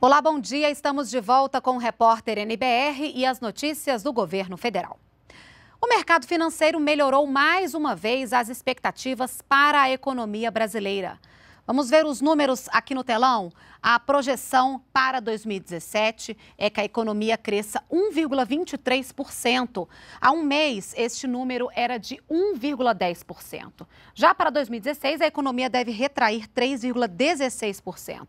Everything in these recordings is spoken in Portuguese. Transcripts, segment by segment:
Olá, bom dia. Estamos de volta com o repórter NBR e as notícias do governo federal. O mercado financeiro melhorou mais uma vez as expectativas para a economia brasileira. Vamos ver os números aqui no telão. A projeção para 2017 é que a economia cresça 1,23%. Há um mês, este número era de 1,10%. Já para 2016, a economia deve retrair 3,16%.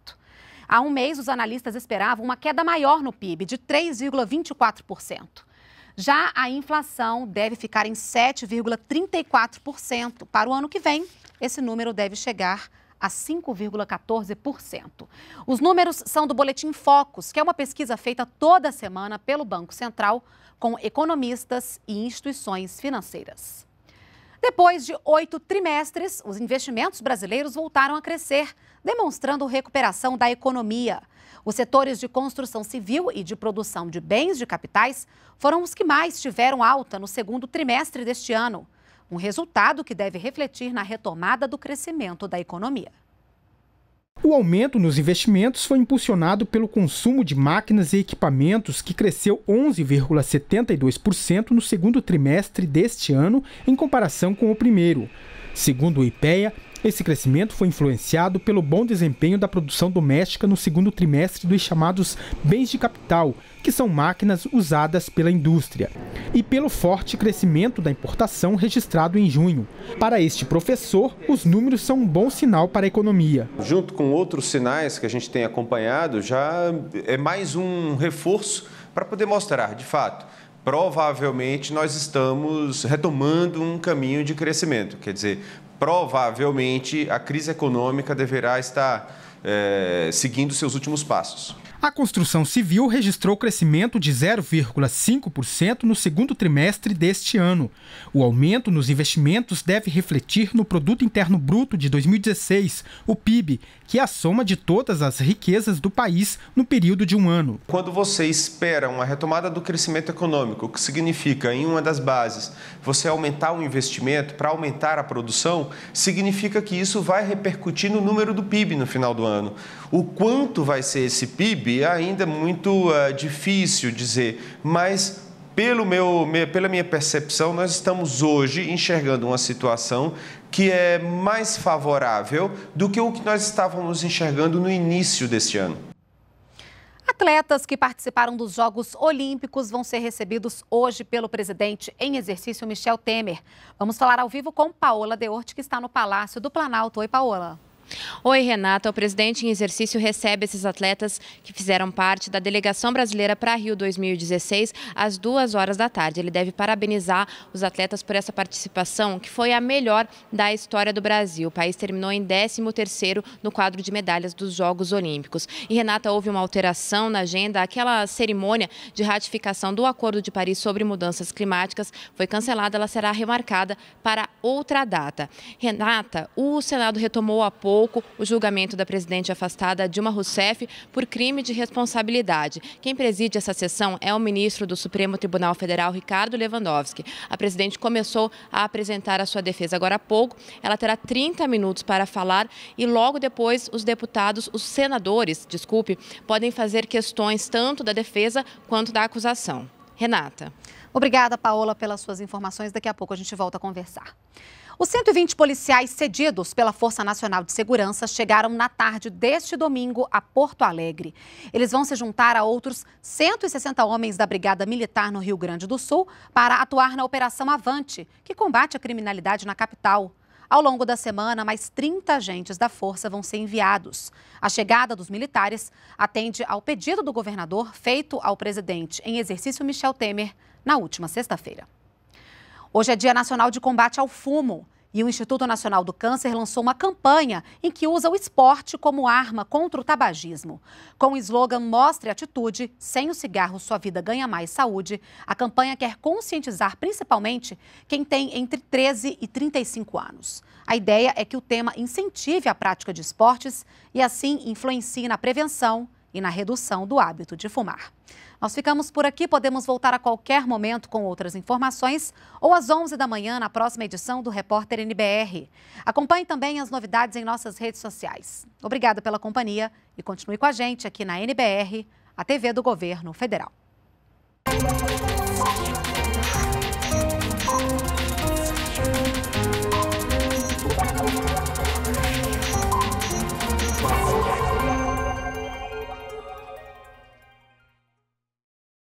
Há um mês, os analistas esperavam uma queda maior no PIB, de 3,24%. Já a inflação deve ficar em 7,34% para o ano que vem. Esse número deve chegar a 5,14%. Os números são do Boletim Focus, que é uma pesquisa feita toda semana pelo Banco Central com economistas e instituições financeiras. Depois de oito trimestres, os investimentos brasileiros voltaram a crescer, demonstrando recuperação da economia. Os setores de construção civil e de produção de bens de capitais foram os que mais tiveram alta no segundo trimestre deste ano um resultado que deve refletir na retomada do crescimento da economia. O aumento nos investimentos foi impulsionado pelo consumo de máquinas e equipamentos, que cresceu 11,72% no segundo trimestre deste ano, em comparação com o primeiro. Segundo o IPEA, esse crescimento foi influenciado pelo bom desempenho da produção doméstica no segundo trimestre dos chamados bens de capital, que são máquinas usadas pela indústria, e pelo forte crescimento da importação registrado em junho. Para este professor, os números são um bom sinal para a economia. Junto com outros sinais que a gente tem acompanhado, já é mais um reforço para poder mostrar, de fato, provavelmente nós estamos retomando um caminho de crescimento. Quer dizer, provavelmente a crise econômica deverá estar é, seguindo seus últimos passos. A construção civil registrou crescimento de 0,5% no segundo trimestre deste ano. O aumento nos investimentos deve refletir no Produto Interno Bruto de 2016, o PIB, que é a soma de todas as riquezas do país no período de um ano. Quando você espera uma retomada do crescimento econômico, que significa, em uma das bases, você aumentar o investimento para aumentar a produção, significa que isso vai repercutir no número do PIB no final do ano. O quanto vai ser esse PIB? ainda é muito uh, difícil dizer, mas pelo meu, pela minha percepção, nós estamos hoje enxergando uma situação que é mais favorável do que o que nós estávamos enxergando no início deste ano. Atletas que participaram dos Jogos Olímpicos vão ser recebidos hoje pelo presidente em exercício Michel Temer. Vamos falar ao vivo com Paola Deorte, que está no Palácio do Planalto. Oi, Paola. Oi, Renata. O presidente em exercício recebe esses atletas que fizeram parte da delegação brasileira para Rio 2016 às duas horas da tarde. Ele deve parabenizar os atletas por essa participação, que foi a melhor da história do Brasil. O país terminou em 13º no quadro de medalhas dos Jogos Olímpicos. E, Renata, houve uma alteração na agenda. Aquela cerimônia de ratificação do Acordo de Paris sobre mudanças climáticas foi cancelada. Ela será remarcada para outra data. Renata, o Senado retomou o apoio pouco o julgamento da presidente afastada Dilma Rousseff por crime de responsabilidade. Quem preside essa sessão é o ministro do Supremo Tribunal Federal, Ricardo Lewandowski. A presidente começou a apresentar a sua defesa agora há pouco. Ela terá 30 minutos para falar e logo depois os deputados, os senadores, desculpe, podem fazer questões tanto da defesa quanto da acusação. Renata. Obrigada, Paola, pelas suas informações. Daqui a pouco a gente volta a conversar. Os 120 policiais cedidos pela Força Nacional de Segurança chegaram na tarde deste domingo a Porto Alegre. Eles vão se juntar a outros 160 homens da Brigada Militar no Rio Grande do Sul para atuar na Operação Avante, que combate a criminalidade na capital. Ao longo da semana, mais 30 agentes da força vão ser enviados. A chegada dos militares atende ao pedido do governador feito ao presidente em exercício Michel Temer na última sexta-feira. Hoje é Dia Nacional de Combate ao Fumo. E o Instituto Nacional do Câncer lançou uma campanha em que usa o esporte como arma contra o tabagismo. Com o slogan Mostre Atitude, sem o cigarro sua vida ganha mais saúde, a campanha quer conscientizar principalmente quem tem entre 13 e 35 anos. A ideia é que o tema incentive a prática de esportes e assim influencie na prevenção e na redução do hábito de fumar. Nós ficamos por aqui, podemos voltar a qualquer momento com outras informações ou às 11 da manhã na próxima edição do Repórter NBR. Acompanhe também as novidades em nossas redes sociais. Obrigada pela companhia e continue com a gente aqui na NBR, a TV do Governo Federal.